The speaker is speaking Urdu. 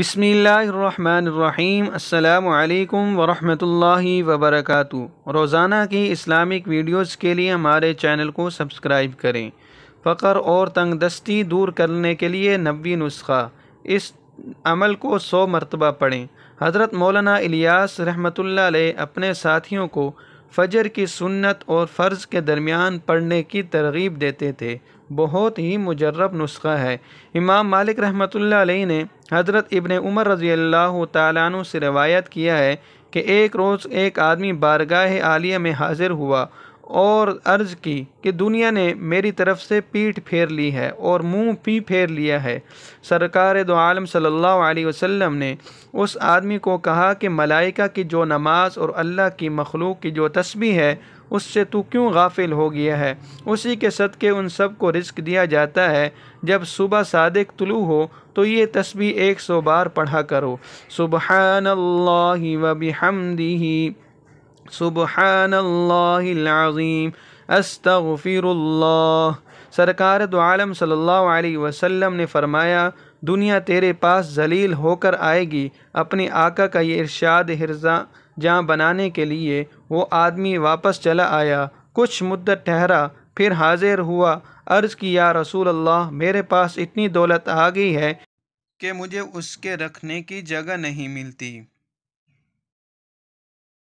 بسم اللہ الرحمن الرحیم السلام علیکم ورحمۃ اللہ وبرکاتہ روزانہ کی اسلامک ویڈیوز کے لیے ہمارے چینل کو سبسکرائب کریں فقر اور تنگ دستی دور کرنے کے لیے نبی نسخہ اس عمل کو سو مرتبہ پڑھیں حضرت مولانا الیاس رحمۃ اللہ علیہ اپنے ساتھیوں کو فجر کی سنت اور فرض کے درمیان پڑھنے کی ترغیب دیتے تھے بہت ہی مجرب نسخہ ہے امام مالک رحمۃ اللہ علیہ نے حضرت ابن عمر رضی اللہ تعالیٰ عنہ سے روایت کیا ہے کہ ایک روز ایک آدمی بارگاہ عالیہ میں حاضر ہوا اور عرض کی کہ دنیا نے میری طرف سے پیٹ پھیر لی ہے اور منہ پی پھیر لیا ہے سرکار دو عالم صلی اللہ علیہ وسلم نے اس آدمی کو کہا کہ ملائکہ کی جو نماز اور اللہ کی مخلوق کی جو تسبیح ہے اس سے تو کیوں غافل ہو گیا ہے اسی کے صدقے ان سب کو رزق دیا جاتا ہے جب صبح صادق طلوع ہو تو یہ تسبیح ایک سو بار پڑھا کرو سبحان اللہ و بحمدہی سبحان اللہ العظیم استغفر اللہ سرکار دو عالم صلی اللہ علیہ وسلم نے فرمایا دنیا تیرے پاس ذلیل ہو کر آئے گی اپنے آقا کا یہ ارشاد ہرزا جاں بنانے کے لیے وہ آدمی واپس چلا آیا کچھ مدت ٹھہرا پھر حاضر ہوا عرض کی یا رسول اللہ میرے پاس اتنی دولت آ گئی ہے کہ مجھے اس کے رکھنے کی جگہ نہیں ملتی